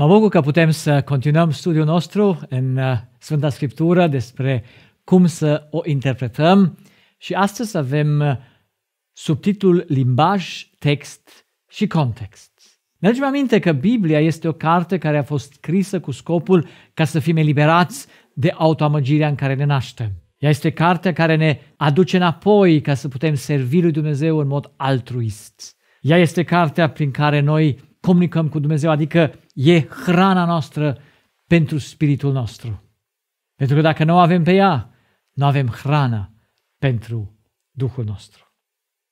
Mă bucur că putem să continuăm studiul nostru în uh, Sfânta Scriptură despre cum să o interpretăm și astăzi avem uh, subtitlul Limbaj, text și context. Ne aducem aminte că Biblia este o carte care a fost scrisă cu scopul ca să fim eliberați de autoamăgirea în care ne naștem. Ea este cartea care ne aduce înapoi ca să putem servi lui Dumnezeu în mod altruist. Ea este cartea prin care noi comunicăm cu Dumnezeu, adică e hrana noastră pentru spiritul nostru. Pentru că dacă nu o avem pe ea, nu avem hrana pentru Duhul nostru.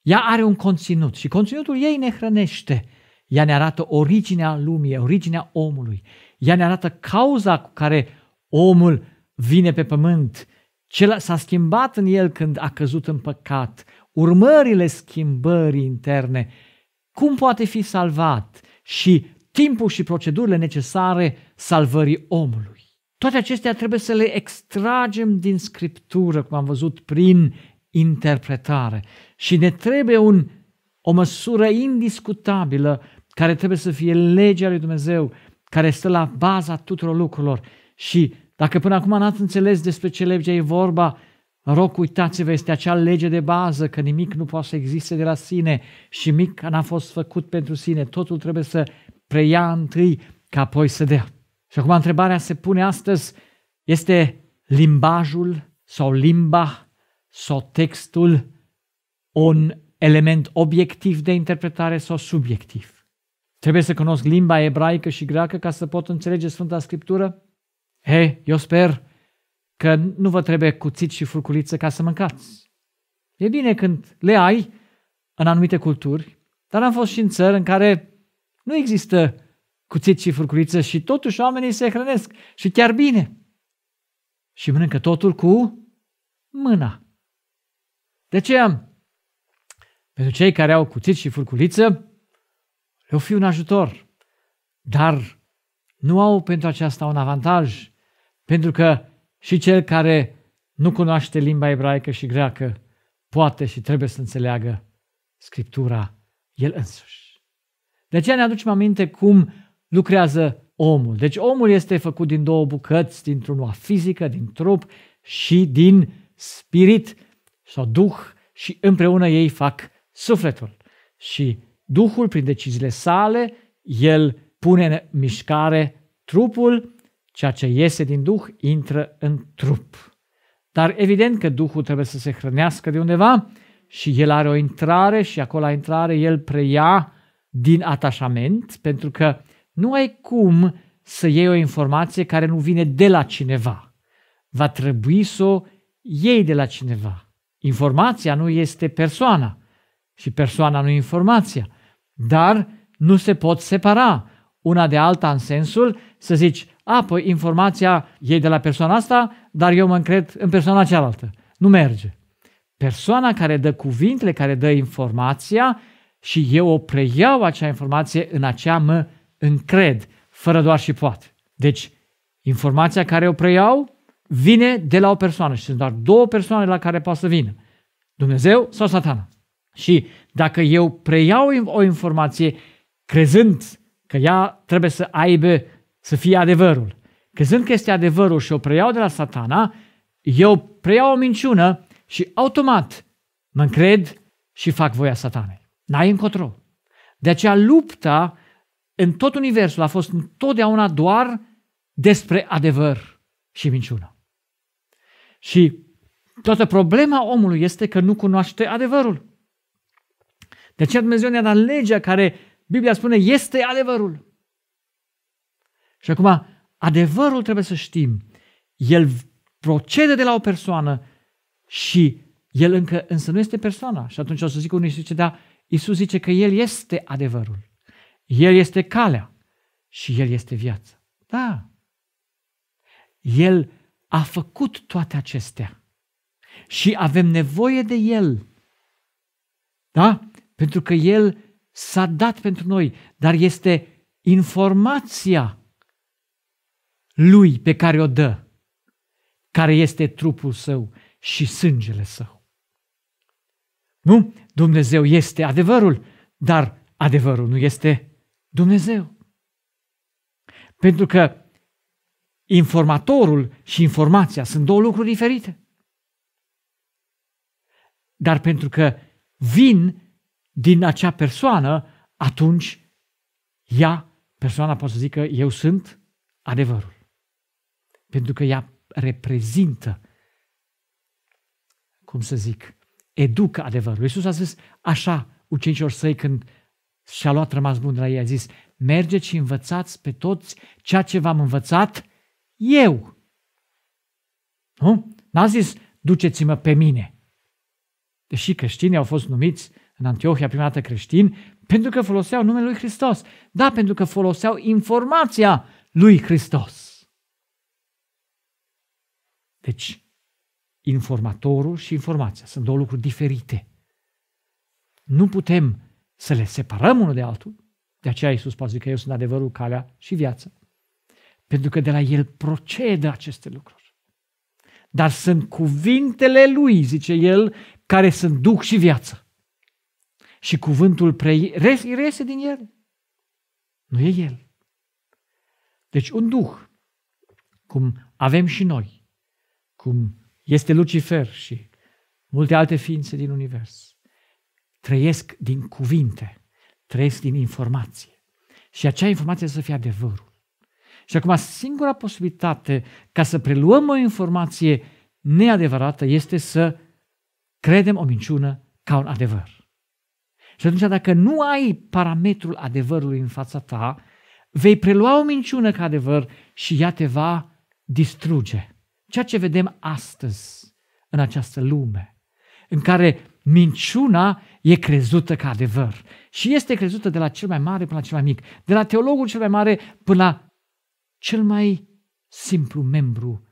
Ea are un conținut și conținutul ei ne hrănește. Ea ne arată originea lumii, originea omului. Ea ne arată cauza cu care omul vine pe pământ. Ce s-a schimbat în el când a căzut în păcat, urmările schimbării interne, cum poate fi salvat și timpul și procedurile necesare salvării omului. Toate acestea trebuie să le extragem din Scriptură, cum am văzut, prin interpretare. Și ne trebuie un, o măsură indiscutabilă care trebuie să fie legea lui Dumnezeu, care stă la baza tuturor lucrurilor. Și dacă până acum n-ați înțeles despre ce lege e vorba, rog uitați-vă, este acea lege de bază că nimic nu poate să existe de la sine și mic n-a fost făcut pentru sine, totul trebuie să preia întâi ca apoi să dea. Și acum întrebarea se pune astăzi, este limbajul sau limba sau textul un element obiectiv de interpretare sau subiectiv? Trebuie să cunosc limba ebraică și greacă ca să pot înțelege Sfânta Scriptură? He, eu sper că nu vă trebuie cuțit și furculiță ca să mâncați. E bine când le ai în anumite culturi, dar am fost și în țări în care nu există cuțit și furculiță și totuși oamenii se hrănesc și chiar bine. Și mănâncă totul cu mâna. De aceea, pentru cei care au cuțit și furculiță, le fi un ajutor, dar nu au pentru aceasta un avantaj, pentru că și cel care nu cunoaște limba ebraică și greacă poate și trebuie să înțeleagă Scriptura el însuși. De aceea ne aducem aminte cum lucrează omul. Deci omul este făcut din două bucăți, dintr-una fizică, din trup și din spirit sau duh și împreună ei fac sufletul. Și duhul, prin deciziile sale, el pune în mișcare trupul, ceea ce iese din duh intră în trup. Dar evident că duhul trebuie să se hrănească de undeva și el are o intrare și acolo la intrare el preia din atașament, pentru că nu ai cum să iei o informație care nu vine de la cineva. Va trebui să o iei de la cineva. Informația nu este persoana și persoana nu informația, dar nu se pot separa una de alta în sensul să zici, a, păi informația e de la persoana asta, dar eu mă încred în persoana cealaltă. Nu merge. Persoana care dă cuvintele, care dă informația, și eu o preiau acea informație, în acea mă încred, fără doar și poate. Deci, informația care o preiau vine de la o persoană și sunt doar două persoane la care poate să vină. Dumnezeu sau satana. Și dacă eu preiau o informație crezând că ea trebuie să aibă, să fie adevărul, crezând că este adevărul și o preiau de la satana, eu preiau o minciună și automat mă încred și fac voia satanei. N-ai încotro. De aceea lupta în tot universul a fost întotdeauna doar despre adevăr și minciună. Și toată problema omului este că nu cunoaște adevărul. De aceea Dumnezeu ne-a dat legea care, Biblia spune, este adevărul. Și acum, adevărul trebuie să știm. El procede de la o persoană și el încă însă nu este persoana. Și atunci o să zic unii, zice, da, Isus zice că El este adevărul, El este calea și El este viața. Da. El a făcut toate acestea și avem nevoie de El. Da? Pentru că El s-a dat pentru noi, dar este informația Lui pe care o dă, care este trupul Său și sângele Său. Nu? Dumnezeu este adevărul, dar adevărul nu este Dumnezeu. Pentru că informatorul și informația sunt două lucruri diferite. Dar pentru că vin din acea persoană, atunci ea, persoana poate să zică eu sunt adevărul. Pentru că ea reprezintă, cum să zic, educă adevărul. Iisus a zis așa ucenicilor săi când și-a luat rămas bun de la ei, a zis, mergeți și învățați pe toți ceea ce v-am învățat eu. Nu? N-a zis, duceți-mă pe mine. Deși creștinii au fost numiți în Antiohia prima dată creștini, pentru că foloseau numele lui Hristos. Da, pentru că foloseau informația lui Hristos. Deci, informatorul și informația. Sunt două lucruri diferite. Nu putem să le separăm unul de altul. De aceea Iisus zice că eu sunt adevărul, calea și viața. Pentru că de la el procedă aceste lucruri. Dar sunt cuvintele lui, zice el, care sunt duc și viață. Și cuvântul preiese res, din el. Nu e el. Deci un duh, cum avem și noi, cum este Lucifer și multe alte ființe din univers. Trăiesc din cuvinte, trăiesc din informație. Și acea informație să fie adevărul. Și acum singura posibilitate ca să preluăm o informație neadevărată este să credem o minciună ca un adevăr. Și atunci dacă nu ai parametrul adevărului în fața ta, vei prelua o minciună ca adevăr și ea te va distruge ceea ce vedem astăzi în această lume, în care minciuna e crezută ca adevăr și este crezută de la cel mai mare până la cel mai mic, de la teologul cel mai mare până la cel mai simplu membru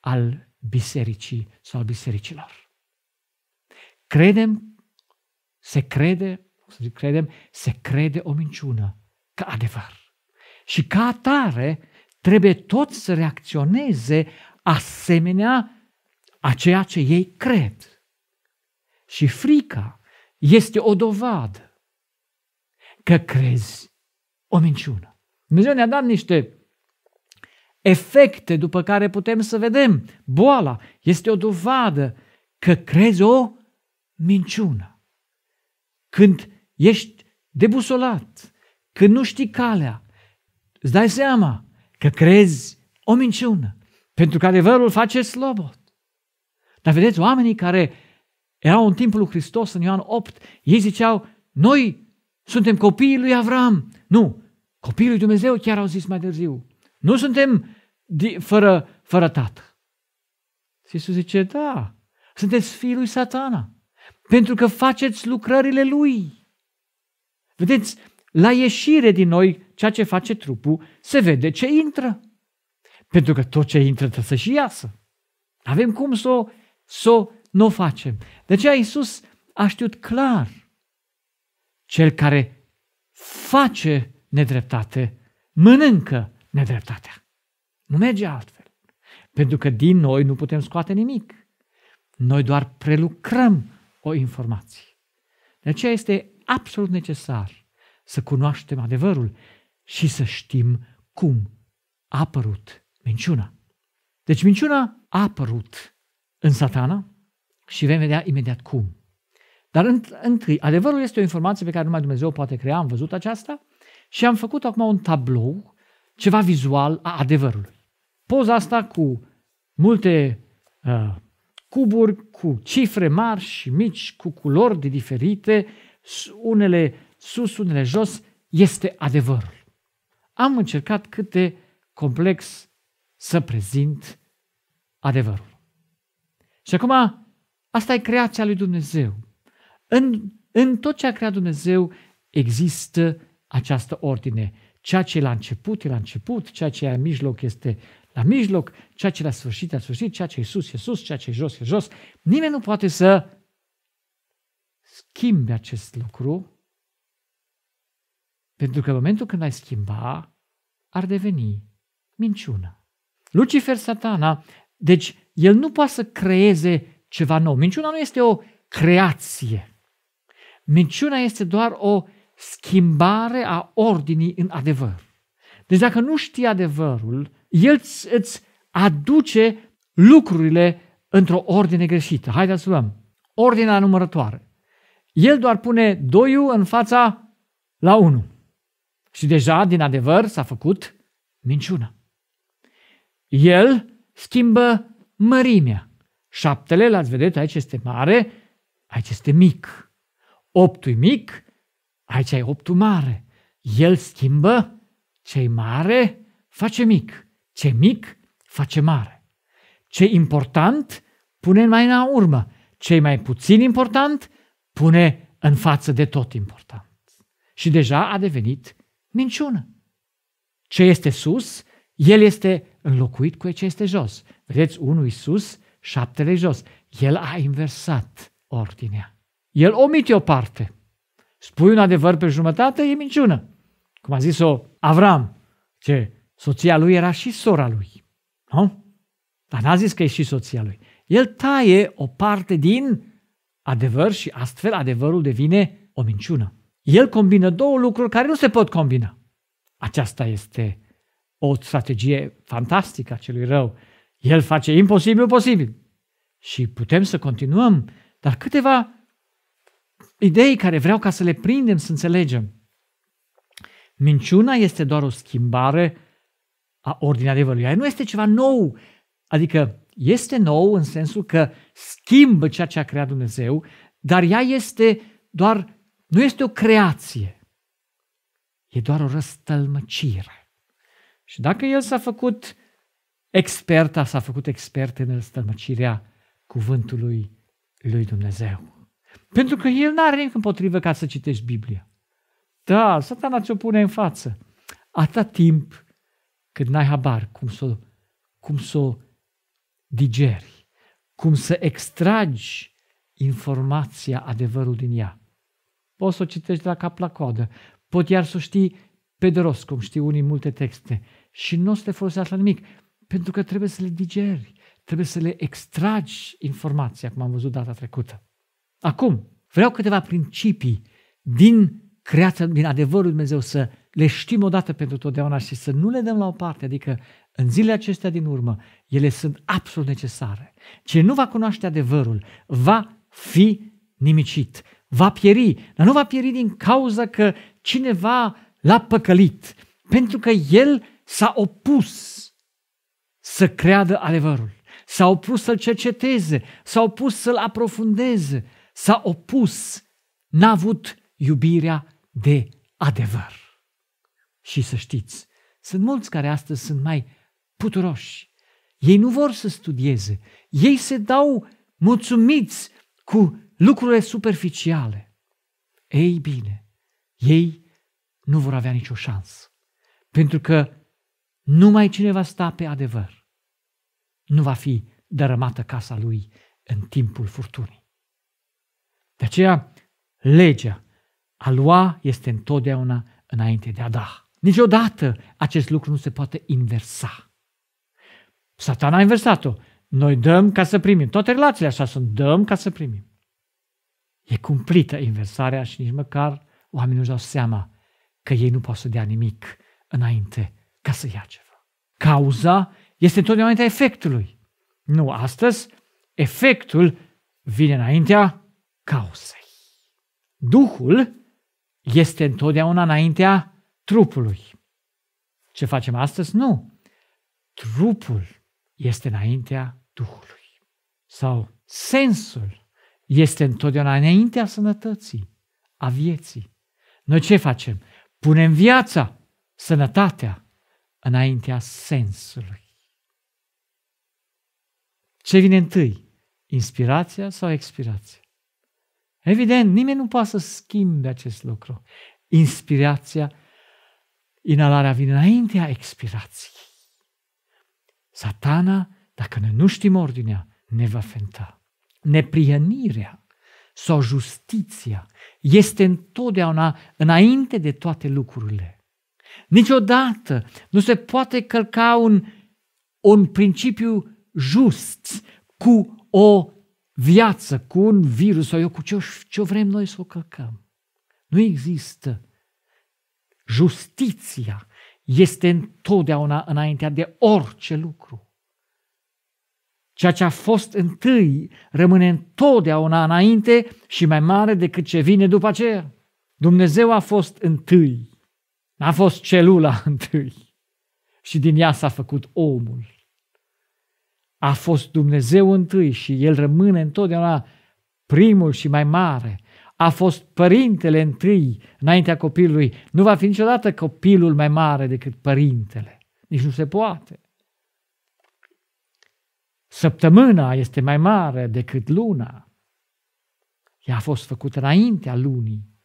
al bisericii sau al bisericilor. Credem, se crede, să zic credem, se crede o minciună ca adevăr. Și ca atare trebuie tot să reacționeze asemenea a ceea ce ei cred. Și frica este o dovadă că crezi o minciună. Dumnezeu ne-a dat niște efecte după care putem să vedem. Boala este o dovadă că crezi o minciună. Când ești debusolat, când nu știi calea, îți dai seama că crezi o minciună. Pentru că adevărul face slobot. Dar vedeți, oamenii care erau în timpul lui Hristos, în Ioan 8, ei ziceau, noi suntem copiii lui Avram. Nu, copiii lui Dumnezeu chiar au zis mai târziu. Nu suntem fără, fără tată. Și Iisus zice, da, sunteți fiul lui satana, pentru că faceți lucrările lui. Vedeți, la ieșire din noi, ceea ce face trupul, se vede ce intră. Pentru că tot ce intră trebuie să și iasă. Avem cum să o, să o nu o facem. De aceea Iisus a știut clar cel care face nedreptate, mănâncă nedreptatea. Nu merge altfel. Pentru că din noi nu putem scoate nimic. Noi doar prelucrăm o informație. De aceea este absolut necesar să cunoaștem adevărul și să știm cum a apărut Minciuna. Deci minciuna a apărut în satana și vei vedea imediat cum. Dar întâi, adevărul este o informație pe care numai Dumnezeu poate crea, am văzut aceasta și am făcut acum un tablou, ceva vizual a adevărului. Poza asta cu multe uh, cuburi, cu cifre mari și mici, cu culori de diferite, unele sus, unele jos, este adevărul. Am încercat câte complex complex să prezint adevărul. Și acum, asta e creația lui Dumnezeu. În, în tot ce a creat Dumnezeu există această ordine. Ceea ce e la început e la început, ceea ce e în mijloc este la mijloc, ceea ce e la sfârșit e la sfârșit, ceea ce e sus e sus, ceea ce e jos e jos. Nimeni nu poate să schimbe acest lucru, pentru că în momentul când ai schimba, ar deveni minciună. Lucifer, satana, deci el nu poate să creeze ceva nou. Minciuna nu este o creație. Minciuna este doar o schimbare a ordinii în adevăr. Deci dacă nu știi adevărul, el îți aduce lucrurile într-o ordine greșită. Haideți să luăm. Ordinea numărătoare. El doar pune doiul în fața la 1. Și deja, din adevăr, s-a făcut minciună. El schimbă mărimea. Șaptele, l-ați vedea, aici este mare, aici este mic. Optul mic, aici e optul mare. El schimbă ce mare, face mic. Ce mic, face mare. Ce important, pune mai în urmă. Ce mai puțin important, pune în față de tot important. Și deja a devenit minciună. Ce este sus, el este înlocuit cu ce este jos. Vedeți, unul sus, șaptele jos. El a inversat ordinea. El omite o parte. Spui un adevăr pe jumătate, e minciună. Cum a zis-o Avram, ce soția lui era și sora lui. Nu? Dar n-a zis că e și soția lui. El taie o parte din adevăr și astfel adevărul devine o minciună. El combină două lucruri care nu se pot combina. Aceasta este o strategie fantastică a celui rău. El face imposibil posibil. Și putem să continuăm, dar câteva idei care vreau ca să le prindem, să înțelegem. Minciuna este doar o schimbare a ordinea adevărului. Aia nu este ceva nou. Adică este nou în sensul că schimbă ceea ce a creat Dumnezeu, dar ea este doar, nu este o creație. E doar o răstălmăcire. Și dacă el s-a făcut experta, s-a făcut expert în răstălmăcirea cuvântului lui Dumnezeu. Pentru că el n are nimic împotrivă ca să citești Biblia. Da, satana ți-o pune în față. Atâta timp cât n-ai habar cum să o cum să o digeri, cum să extragi informația, adevărul din ea. Poți să o citești de la cap la coadă, pot iar să o știi pe de rost, cum știu unii multe texte, și nu o să te folosească la nimic, pentru că trebuie să le digeri, trebuie să le extragi informația, cum am văzut data trecută. Acum, vreau câteva principii din creația, din adevărul Lui Dumnezeu, să le știm odată pentru totdeauna și să nu le dăm la o parte, adică în zilele acestea din urmă, ele sunt absolut necesare. Cine nu va cunoaște adevărul, va fi nimicit, va pieri, dar nu va pieri din cauza că cineva l-a păcălit, pentru că el s-a opus să creadă adevărul, s-a opus să-l cerceteze, s-a opus să-l aprofundeze, s-a opus, n-a avut iubirea de adevăr. Și să știți, sunt mulți care astăzi sunt mai puturoși. Ei nu vor să studieze, ei se dau mulțumiți cu lucrurile superficiale. Ei bine, ei nu vor avea nicio șansă, pentru că numai cine va sta pe adevăr nu va fi dărâmată casa lui în timpul furtunii. De aceea, legea a lua este întotdeauna înainte de a da. Niciodată acest lucru nu se poate inversa. Satan a inversat-o. Noi dăm ca să primim. Toate relațiile așa sunt. Dăm ca să primim. E cumplită inversarea și nici măcar oamenii nu-și dau seama că ei nu pot să dea nimic înainte ca să ia ceva. Cauza este întotdeauna efectului. Nu astăzi, efectul vine înaintea cauzei. Duhul este întotdeauna înaintea trupului. Ce facem astăzi? Nu. Trupul este înaintea Duhului. Sau sensul este întotdeauna înaintea sănătății, a vieții. Noi ce facem? Punem viața, sănătatea înaintea sensului. Ce vine întâi? Inspirația sau expirația? Evident, nimeni nu poate să schimbe acest lucru. Inspirația, inalarea vine înaintea expirației. Satana, dacă noi nu știm ordinea, ne va fenta. Neprienirea sau justiția este întotdeauna înainte de toate lucrurile. Niciodată nu se poate călca un, un principiu just cu o viață, cu un virus sau eu cu ce, ce vrem noi să o călcăm. Nu există. Justiția este întotdeauna înaintea de orice lucru. Ceea ce a fost întâi rămâne întotdeauna înainte și mai mare decât ce vine după aceea. Dumnezeu a fost întâi. N-a fost celula întâi și din ea s-a făcut omul. A fost Dumnezeu întâi și El rămâne întotdeauna primul și mai mare. A fost părintele întâi înaintea copilului. Nu va fi niciodată copilul mai mare decât părintele. Nici nu se poate. Săptămâna este mai mare decât luna. Ea a fost făcută înaintea lunii.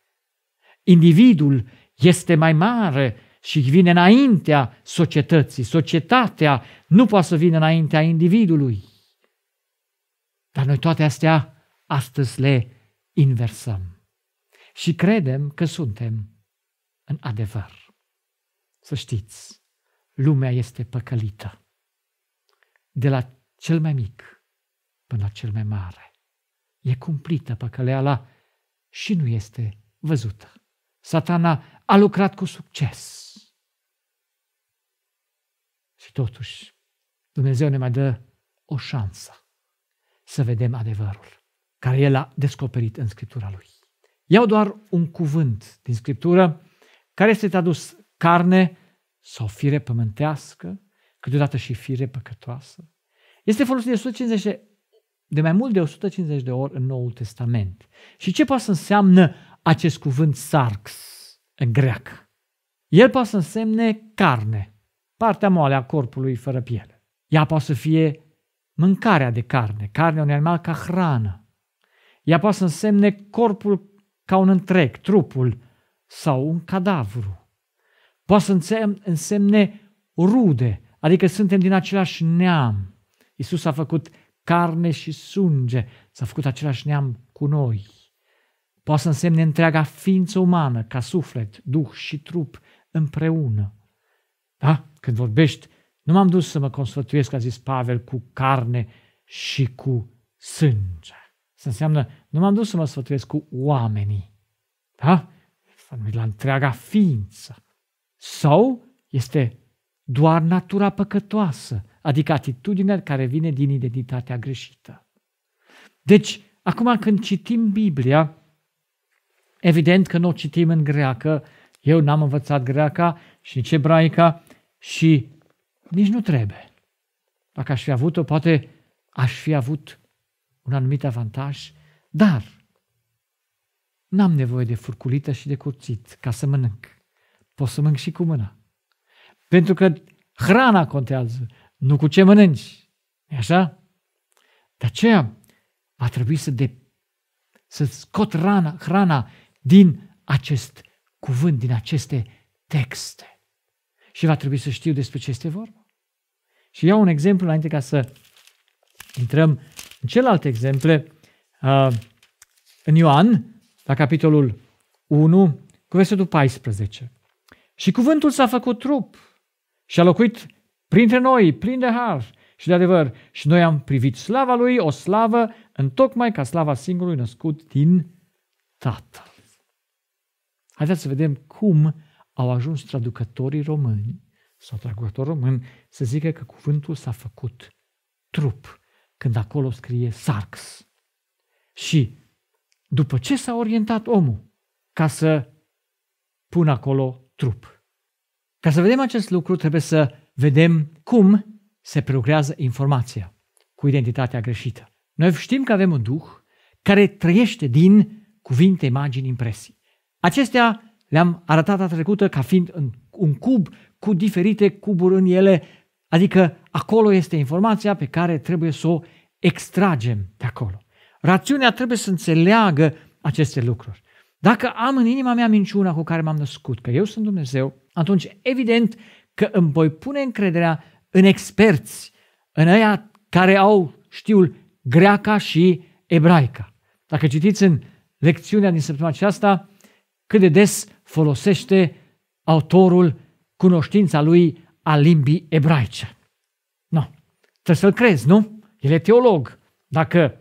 Individul este mai mare și vine înaintea societății. Societatea nu poate să vină înaintea individului. Dar noi toate astea astăzi le inversăm și credem că suntem în adevăr. Să știți, lumea este păcălită. De la cel mai mic până la cel mai mare. E cumplită păcăleala și nu este văzută. Satana a lucrat cu succes. Și totuși, Dumnezeu ne mai dă o șansă să vedem adevărul care El a descoperit în Scriptura Lui. Iau doar un cuvânt din Scriptură care este tradus carne sau fire pământească, câteodată și fire păcătoasă. Este folosit de 150 de mai mult de 150 de ori în Noul Testament. Și ce poate să înseamnă acest cuvânt sarx? în greac. El poate să însemne carne, partea moale a corpului fără piele. Ea poate să fie mâncarea de carne, carnea unui animal ca hrană. Ea poate să însemne corpul ca un întreg, trupul sau un cadavru. Poate să însemne rude, adică suntem din același neam. Isus a făcut carne și sânge, s-a făcut același neam cu noi. Poate să însemne întreaga ființă umană, ca suflet, duh și trup împreună. Da? Când vorbești, nu m-am dus să mă consfătuiesc, a zis Pavel, cu carne și cu sânge. Să înseamnă, nu m-am dus să mă sfătuiesc cu oamenii. Da? La întreaga ființă. Sau este doar natura păcătoasă, adică atitudinea care vine din identitatea greșită. Deci, acum când citim Biblia, Evident că nu o citim în greacă, eu n-am învățat greaca și nici ebraica și nici nu trebuie. Dacă aș fi avut-o, poate aș fi avut un anumit avantaj, dar n-am nevoie de furculită și de curțit ca să mănânc. Pot să mănânc și cu mâna. Pentru că hrana contează, nu cu ce mănânci. E așa? De aceea va trebui să, de, să scot rana, hrana din acest cuvânt, din aceste texte. Și va trebui să știu despre ce este vorba. Și iau un exemplu înainte ca să intrăm în celelalte exemple. Uh, în Ioan, la capitolul 1, cu versetul 14. Și cuvântul s-a făcut trup și a locuit printre noi, plin de har și de adevăr. Și noi am privit slava lui, o slavă, întocmai ca slava singurului născut din Tatăl. Haideți să vedem cum au ajuns traducătorii români sau traducători români să zică că cuvântul s-a făcut trup, când acolo scrie sarx. Și după ce s-a orientat omul ca să pună acolo trup. Ca să vedem acest lucru, trebuie să vedem cum se prelucrează informația cu identitatea greșită. Noi știm că avem un duh care trăiește din cuvinte, imagini, impresii. Acestea le-am arătat a trecută ca fiind un cub cu diferite cuburi în ele, adică acolo este informația pe care trebuie să o extragem de acolo. Rațiunea trebuie să înțeleagă aceste lucruri. Dacă am în inima mea minciuna cu care m-am născut, că eu sunt Dumnezeu, atunci evident că îmi voi pune încrederea în experți, în aia care au știul greaca și ebraica. Dacă citiți în lecțiunea din săptămâna aceasta, cât de des folosește autorul cunoștința lui a limbii ebraice. Nu, no. trebuie să-l crezi, nu? El e teolog. Dacă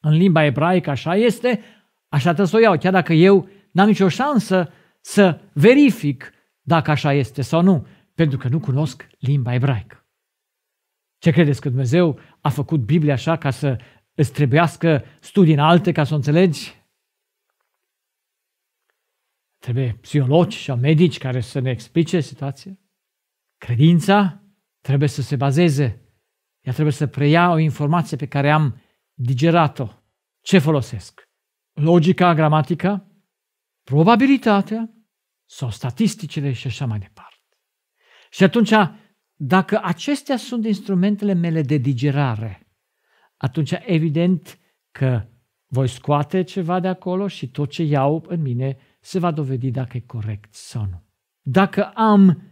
în limba ebraică așa este, așa trebuie să o iau, chiar dacă eu n-am nicio șansă să verific dacă așa este sau nu, pentru că nu cunosc limba ebraică. Ce credeți că Dumnezeu a făcut Biblia așa ca să îți trebuiască studii în alte ca să o înțelegi? Trebuie psihologi sau medici care să ne explice situația. Credința trebuie să se bazeze. Ea trebuie să preia o informație pe care am digerat-o. Ce folosesc? Logica, gramatica, probabilitatea sau statisticile și așa mai departe. Și atunci, dacă acestea sunt instrumentele mele de digerare, atunci evident că voi scoate ceva de acolo și tot ce iau în mine se va dovedi dacă e corect sau nu. Dacă am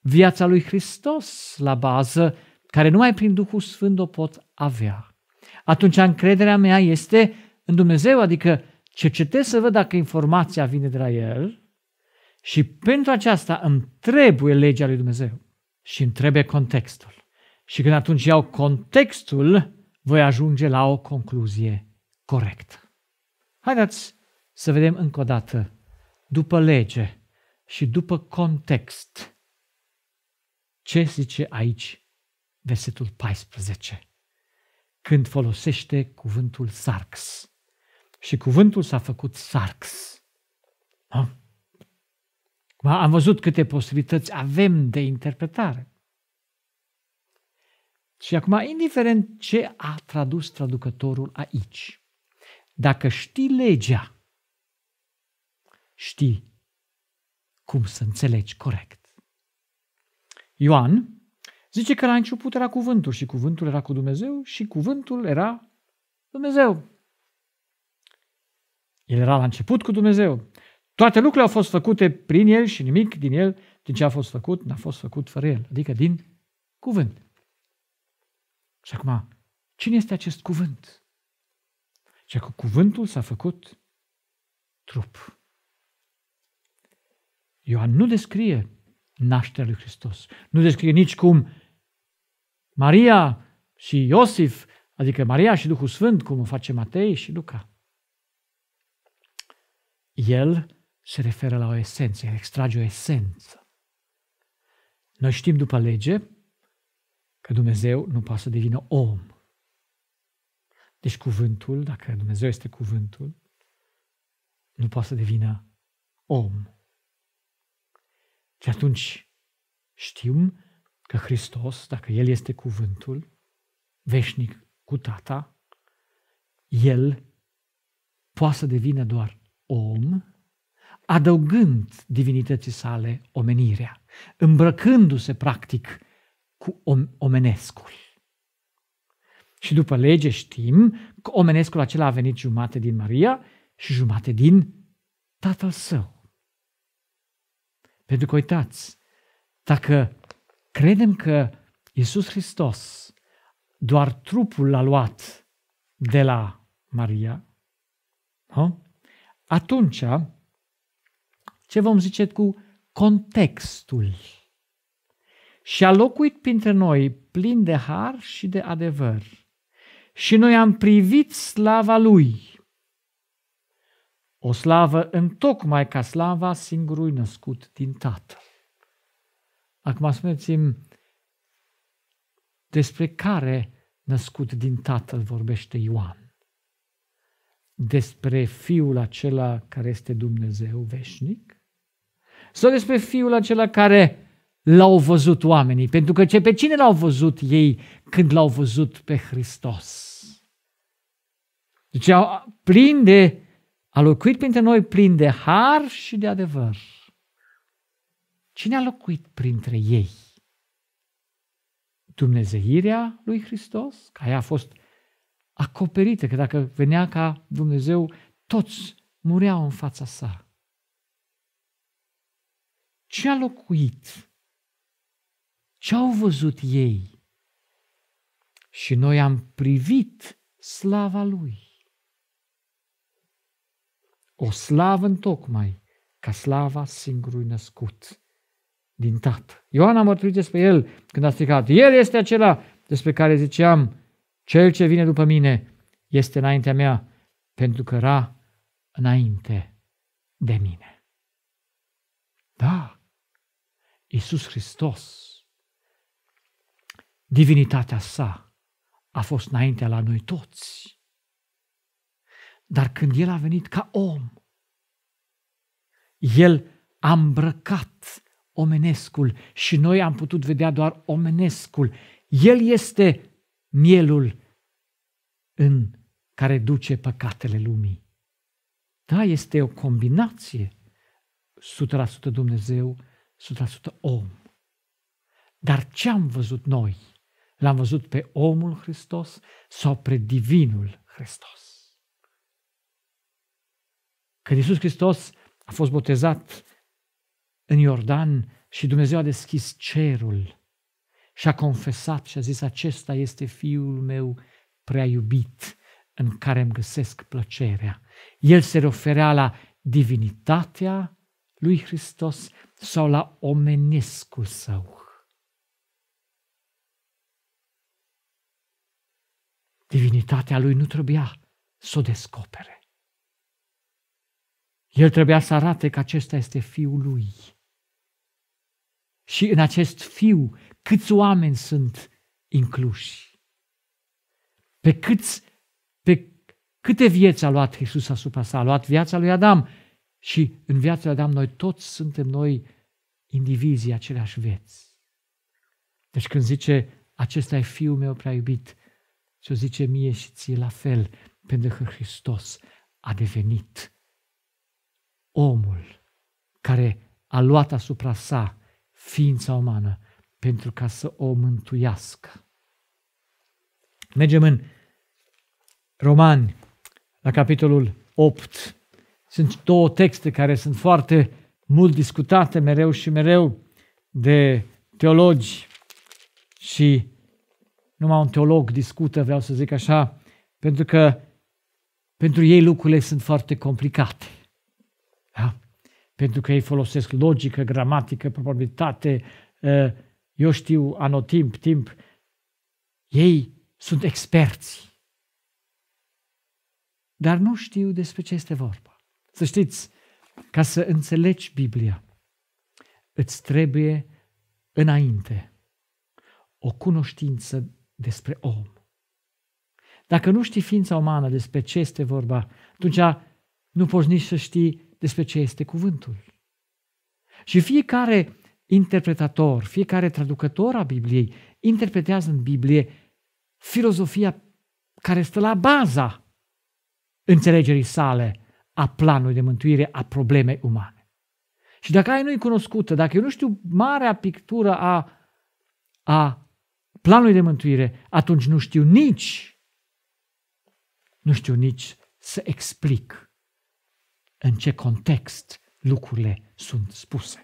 viața lui Hristos la bază, care numai prin Duhul Sfânt o pot avea, atunci încrederea mea este în Dumnezeu, adică cercetez să văd dacă informația vine de la El și pentru aceasta îmi trebuie legea lui Dumnezeu și îmi trebuie contextul. Și când atunci iau contextul, voi ajunge la o concluzie corectă. Haideți să vedem încă o dată după lege și după context. Ce zice aici versetul 14? Când folosește cuvântul sarx. Și cuvântul s-a făcut sarx. Ha? Am văzut câte posibilități avem de interpretare. Și acum, indiferent ce a tradus traducătorul aici, dacă știi legea știi cum să înțelegi corect. Ioan zice că la început era cuvântul și cuvântul era cu Dumnezeu și cuvântul era Dumnezeu. El era la început cu Dumnezeu. Toate lucrurile au fost făcute prin el și nimic din el, din ce a fost făcut, n-a fost făcut fără el, adică din cuvânt. Și acum, cine este acest cuvânt? Cea că cuvântul s-a făcut trup. Ioan nu descrie nașterea lui Hristos. Nu descrie nici cum Maria și Iosif, adică Maria și Duhul Sfânt, cum o face Matei și Luca. El se referă la o esență, el extrage o esență. Noi știm după lege că Dumnezeu nu poate să devină om. Deci cuvântul, dacă Dumnezeu este cuvântul, nu poate să devină om. Și atunci știm că Hristos, dacă El este cuvântul, veșnic cu Tata, El poate să devină doar om, adăugând divinității sale omenirea, îmbrăcându-se practic cu omenescul. Și după lege știm că omenescul acela a venit jumate din Maria și jumate din Tatăl Său. Pentru că uitați, dacă credem că Iisus Hristos doar trupul l-a luat de la Maria, nu? atunci ce vom zice cu contextul? Și a locuit printre noi plin de har și de adevăr. Și noi am privit slava lui o slavă întocmai ca slava singurului născut din Tatăl. Acum spuneți-mi despre care născut din Tatăl vorbește Ioan. Despre Fiul acela care este Dumnezeu veșnic? Sau despre Fiul acela care l-au văzut oamenii? Pentru că ce, pe cine l-au văzut ei când l-au văzut pe Hristos? Deci, plin de a locuit printre noi plin de har și de adevăr. Cine a locuit printre ei? Dumnezeirea lui Hristos, că ea a fost acoperită, că dacă venea ca Dumnezeu, toți mureau în fața sa. Ce a locuit? Ce au văzut ei? Și noi am privit slava lui o slavă în tocmai ca slava singurului născut din Tată. Ioan a mărturit despre el când a strigat, El este acela despre care ziceam, cel ce vine după mine este înaintea mea, pentru că era înainte de mine. Da, Iisus Hristos, divinitatea sa, a fost înaintea la noi toți. Dar când El a venit ca om, El a îmbrăcat omenescul și noi am putut vedea doar omenescul. El este mielul în care duce păcatele lumii. Da, este o combinație 100% Dumnezeu, 100% om. Dar ce am văzut noi? L-am văzut pe omul Hristos sau pe divinul Hristos? că Iisus Hristos a fost botezat în Iordan și Dumnezeu a deschis cerul și a confesat și a zis, acesta este fiul meu prea iubit în care îmi găsesc plăcerea. El se referea la divinitatea lui Hristos sau la omenescul său. Divinitatea lui nu trebuia să o descopere. El trebuia să arate că acesta este fiul lui. Și în acest fiu, câți oameni sunt incluși? Pe, câți, pe câte vieți a luat Hristos asupra sa? A luat viața lui Adam și în viața lui Adam noi toți suntem noi indivizii aceleași vieți. Deci când zice, acesta e fiul meu prea iubit, și o zice mie și ție la fel, pentru că Hristos a devenit omul care a luat asupra sa ființa umană pentru ca să o mântuiască. Mergem în Romani, la capitolul 8. Sunt două texte care sunt foarte mult discutate mereu și mereu de teologi și numai un teolog discută, vreau să zic așa, pentru că pentru ei lucrurile sunt foarte complicate. Da? Pentru că ei folosesc logică, gramatică, probabilitate, ă, eu știu, anotimp, timp. Ei sunt experți. Dar nu știu despre ce este vorba. Să știți, ca să înțelegi Biblia, îți trebuie înainte o cunoștință despre om. Dacă nu știi ființa umană despre ce este vorba, atunci nu poți nici să știi despre ce este cuvântul. Și fiecare interpretator, fiecare traducător a Bibliei interpretează în Biblie filozofia care stă la baza înțelegerii sale a planului de mântuire a problemei umane. Și dacă ai nu-i cunoscută, dacă eu nu știu marea pictură a, a planului de mântuire, atunci nu știu nici, nu știu nici să explic în ce context lucrurile sunt spuse.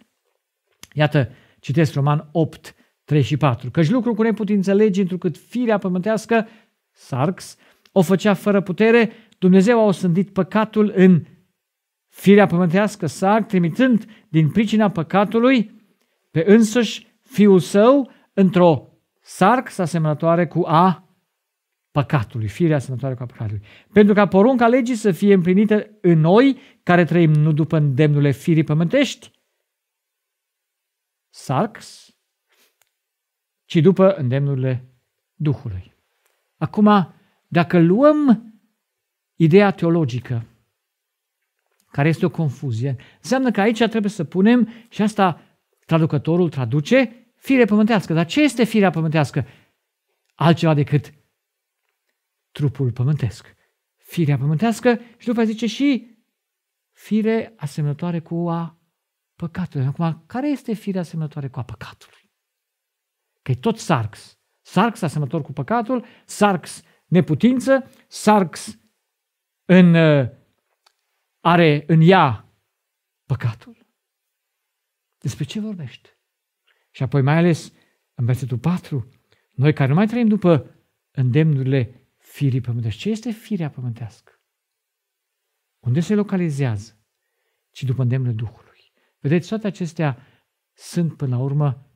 Iată, citesc Roman 8, 3 și 4. Căci lucru cu neputință legii, întrucât firea pământească, sarx, o făcea fără putere, Dumnezeu a osândit păcatul în firea pământească, sarx, trimitând din pricina păcatului pe însăși fiul său într-o sarx asemănătoare cu a păcatului, firea asemănătoare cu a păcatului. Pentru ca porunca legii să fie împlinită în noi, care trăim nu după îndemnurile firii pământești, sarx, ci după îndemnurile Duhului. Acum, dacă luăm ideea teologică, care este o confuzie, înseamnă că aici trebuie să punem, și asta traducătorul traduce, fire pământească. Dar ce este firea pământească? Altceva decât trupul pământesc, firea pământească și după zice și fire asemănătoare cu a păcatului. Acum, care este firea asemănătoare cu a păcatului? Că e tot sarx. Sarx asemănător cu păcatul, sarx neputință, sarx în, uh, are în ea păcatul. Despre ce vorbește? Și apoi mai ales în versetul 4, noi care nu mai trăim după îndemnurile firii pământești. Ce este firea pământească? Unde se localizează? Ci după îndemnul Duhului. Vedeți, toate acestea sunt până la urmă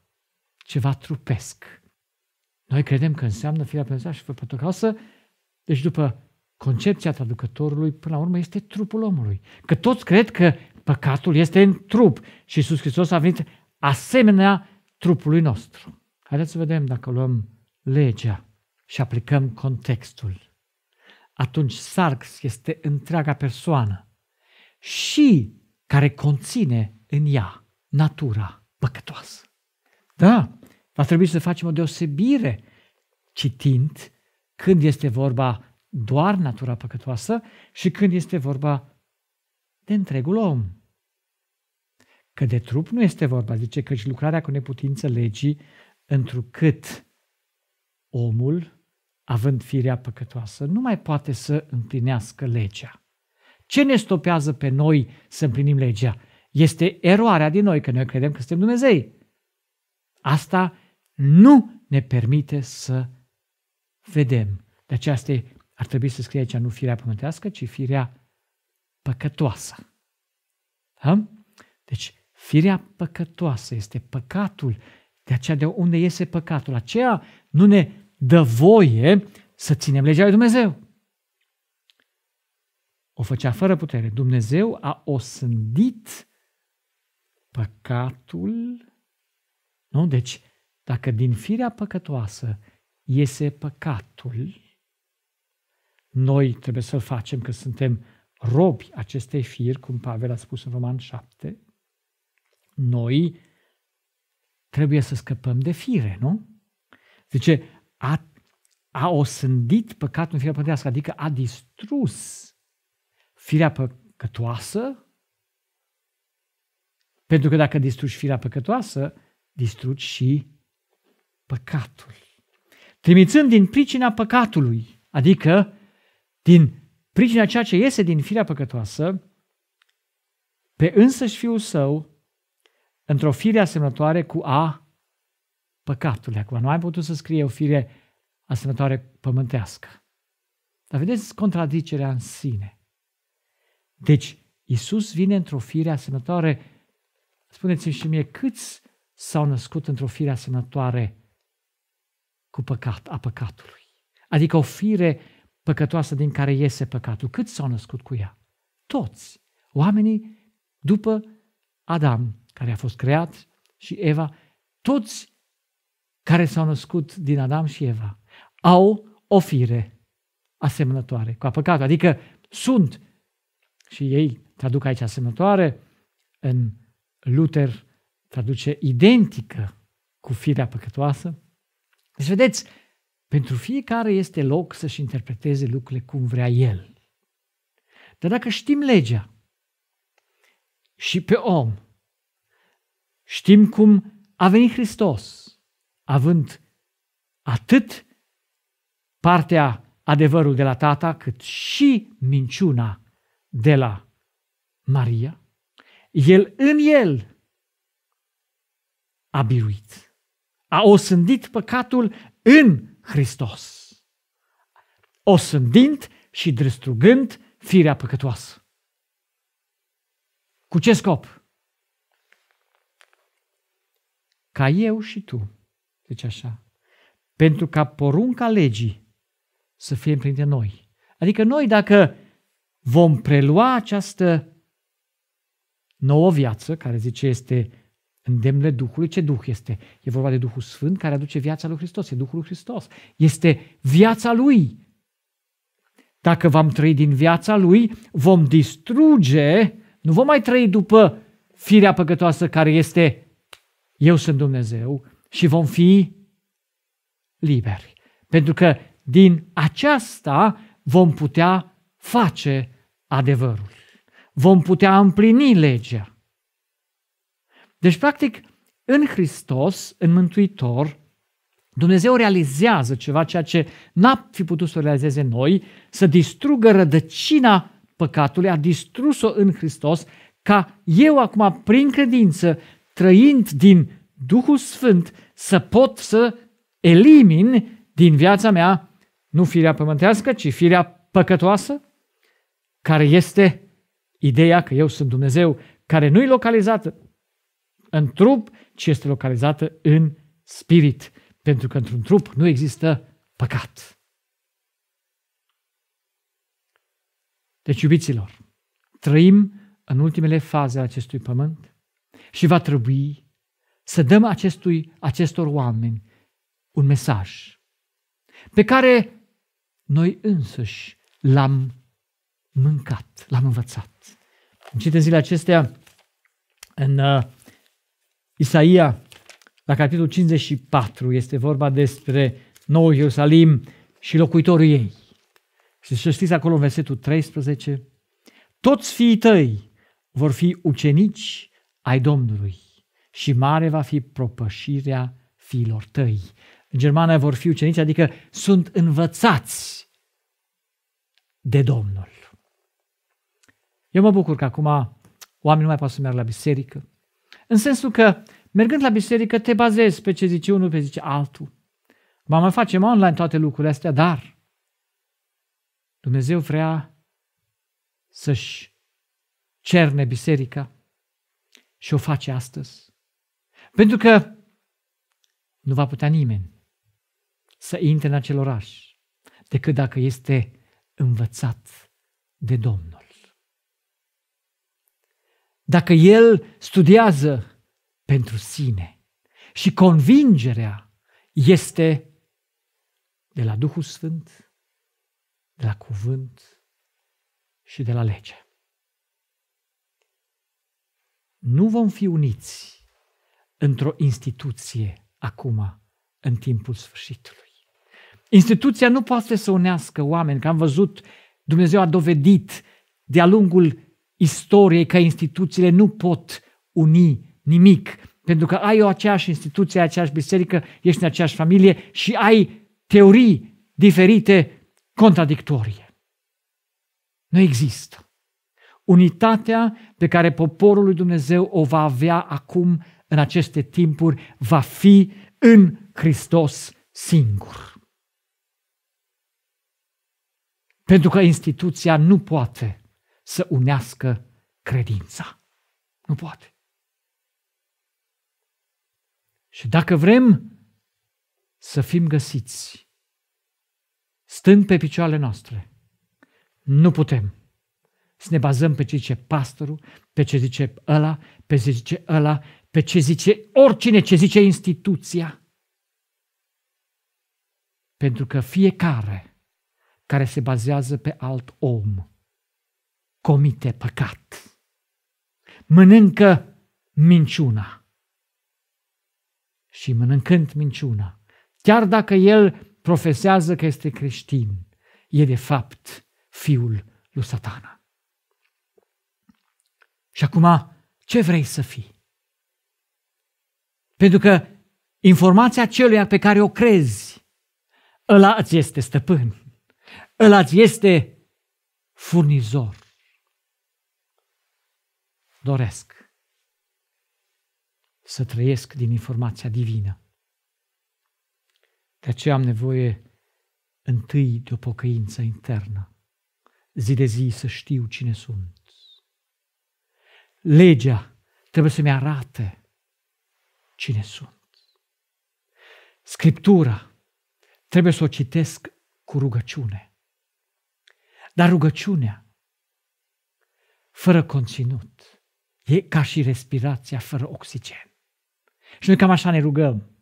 ceva trupesc. Noi credem că înseamnă firea pământească și pătocasă, deci după concepția traducătorului, până la urmă, este trupul omului. Că toți cred că păcatul este în trup și Iisus Hristos a venit asemenea trupului nostru. Haideți să vedem dacă luăm legea și aplicăm contextul. Atunci sarx este întreaga persoană și care conține în ea natura păcătoasă. Da, va trebui să facem o deosebire citind când este vorba doar natura păcătoasă și când este vorba de întregul om. Că de trup nu este vorba, zice căci lucrarea cu neputință legii, întrucât omul având firea păcătoasă, nu mai poate să împlinească legea. Ce ne stopează pe noi să împlinim legea? Este eroarea din noi, că noi credem că suntem Dumnezei. Asta nu ne permite să vedem. De aceea este, ar trebui să scrie aici nu firea pământească, ci firea păcătoasă. Ha? Deci, firea păcătoasă este păcatul, de aceea de unde iese păcatul. Aceea nu ne dă voie să ținem legea lui Dumnezeu. O făcea fără putere. Dumnezeu a osândit păcatul. Nu? Deci, dacă din firea păcătoasă iese păcatul, noi trebuie să-l facem că suntem robi acestei fir, cum Pavel a spus în Roman 7. Noi trebuie să scăpăm de fire, nu? Zice, a, a osândit păcatul în firea păcătoasă, adică a distrus firea păcătoasă, pentru că dacă distrugi firea păcătoasă, distrugi și păcatul. Trimițând din pricina păcatului, adică din pricina ceea ce iese din firea păcătoasă, pe însăși Fiul Său, într-o fire asemănătoare cu a păcatului. Acum nu ai putut să scrie o fire asemănătoare pământească. Dar vedeți contradicerea în sine. Deci, Isus vine într-o fire asemănătoare. Spuneți-mi și mie, câți s-au născut într-o fire asemănătoare cu păcat, a păcatului? Adică o fire păcătoasă din care iese păcatul. Câți s-au născut cu ea? Toți. Oamenii după Adam, care a fost creat, și Eva, toți care s-au născut din Adam și Eva au o fire asemănătoare cu păcatul, adică sunt și ei traduc aici asemănătoare, în Luther traduce identică cu firea păcătoasă. Deci vedeți, pentru fiecare este loc să-și interpreteze lucrurile cum vrea el. Dar dacă știm legea și pe om, știm cum a venit Hristos, având atât partea adevărul de la tata, cât și minciuna de la Maria, el în el a biruit, a osândit păcatul în Hristos, osândind și drăstrugând firea păcătoasă. Cu ce scop? Ca eu și tu deci așa. Pentru ca porunca legii să fie împlinită noi. Adică noi dacă vom prelua această nouă viață, care zice este îndemnele Duhului, ce Duh este? E vorba de Duhul Sfânt care aduce viața lui Hristos, e Duhul lui Hristos. Este viața Lui. Dacă vom trăi din viața Lui, vom distruge, nu vom mai trăi după firea păcătoasă care este eu sunt Dumnezeu, și vom fi liberi. Pentru că din aceasta vom putea face adevărul. Vom putea împlini legea. Deci, practic, în Hristos, în Mântuitor, Dumnezeu realizează ceva ceea ce n-a fi putut să realizeze noi, să distrugă rădăcina păcatului, a distrus-o în Hristos, ca eu acum, prin credință, trăind din Duhul Sfânt să pot să elimin din viața mea nu firea pământească, ci firea păcătoasă, care este ideea că eu sunt Dumnezeu, care nu e localizată în trup, ci este localizată în spirit, pentru că într-un trup nu există păcat. Deci, iubiților, trăim în ultimele faze ale acestui pământ și va trebui să dăm acestui, acestor oameni un mesaj pe care noi însăși l-am mâncat, l-am învățat. Citesc zilele acestea în uh, Isaia, la capitolul 54, este vorba despre Noul Ierusalim și locuitorul ei. Și să știți acolo în versetul 13, toți fiii tăi vor fi ucenici ai Domnului și mare va fi propășirea fiilor tăi. În germană vor fi ucenici, adică sunt învățați de Domnul. Eu mă bucur că acum oamenii nu mai pot să meargă la biserică. În sensul că mergând la biserică te bazezi pe ce zice unul, pe ce zice altul. Mă mai facem online toate lucrurile astea, dar Dumnezeu vrea să-și cerne biserica și o face astăzi. Pentru că nu va putea nimeni să intre în acel oraș decât dacă este învățat de Domnul. Dacă el studiază pentru sine și convingerea este de la Duhul Sfânt, de la cuvânt și de la lege. Nu vom fi uniți într-o instituție acum, în timpul sfârșitului. Instituția nu poate să unească oameni, că am văzut, Dumnezeu a dovedit de-a lungul istoriei că instituțiile nu pot uni nimic, pentru că ai o aceeași instituție, aceeași biserică, ești în aceeași familie și ai teorii diferite, contradictorii. Nu există. Unitatea pe care poporul lui Dumnezeu o va avea acum în aceste timpuri va fi în Hristos singur. Pentru că instituția nu poate să unească credința. Nu poate. Și dacă vrem să fim găsiți, stând pe picioarele noastre, nu putem să ne bazăm pe ce zice pastorul, pe ce zice ăla, pe ce zice ăla, pe ce zice oricine, ce zice instituția. Pentru că fiecare care se bazează pe alt om comite păcat, mănâncă minciuna. Și mănâncând minciuna, chiar dacă el profesează că este creștin, e de fapt fiul lui satana. Și acum, ce vrei să fii? Pentru că informația celuia pe care o crezi, ăla îți este stăpân, ăla îți este furnizor. Doresc să trăiesc din informația divină. De aceea am nevoie întâi de o pocăință internă. Zi de zi să știu cine sunt. Legea trebuie să-mi arate cine sunt. Scriptura trebuie să o citesc cu rugăciune. Dar rugăciunea, fără conținut, e ca și respirația fără oxigen. Și noi cam așa ne rugăm.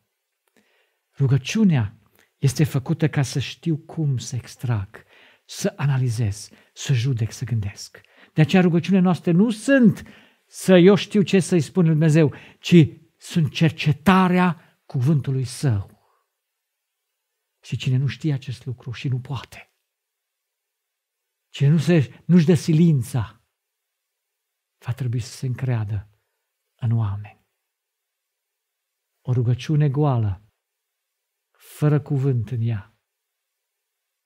Rugăciunea este făcută ca să știu cum să extrag, să analizez, să judec, să gândesc. De aceea rugăciunile noastre nu sunt să eu știu ce să-i spun lui Dumnezeu, ci sunt cercetarea cuvântului său. Și cine nu știe acest lucru și nu poate, cine nu se, nu-și dă silința, va trebui să se încreadă în oameni. O rugăciune goală, fără cuvânt în ea,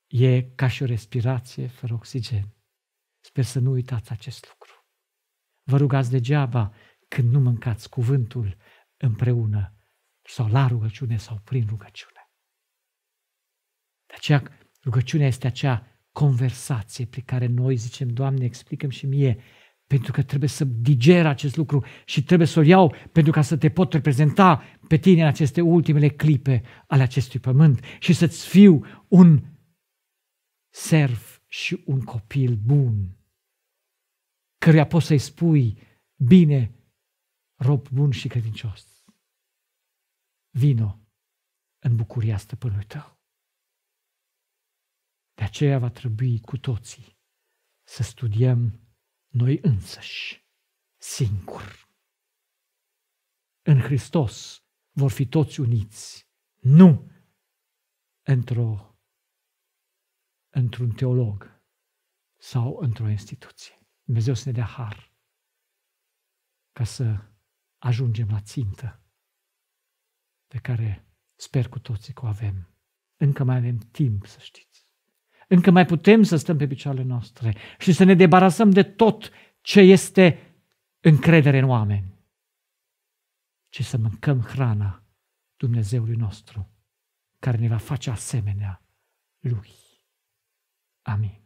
e ca și o respirație fără oxigen. Sper să nu uitați acest lucru. Vă rugați degeaba când nu mâncați cuvântul împreună sau la rugăciune sau prin rugăciune. De aceea rugăciunea este acea conversație prin care noi zicem, Doamne, explicăm și mie, pentru că trebuie să diger acest lucru și trebuie să o iau pentru ca să te pot reprezenta pe tine în aceste ultimele clipe ale acestui pământ și să-ți fiu un serv și un copil bun, căruia poți să-i spui, bine, rob bun și credincios vino în bucuria stăpânului tău. De aceea va trebui cu toții să studiem noi însăși, singur. În Hristos vor fi toți uniți, nu într-o, într-un teolog sau într-o instituție. Dumnezeu să ne dea har ca să ajungem la țintă pe care sper cu toții că o avem. Încă mai avem timp, să știți. Încă mai putem să stăm pe picioarele noastre și să ne debarasăm de tot ce este încredere în oameni, ci să mâncăm hrana Dumnezeului nostru, care ne va face asemenea Lui. Amin.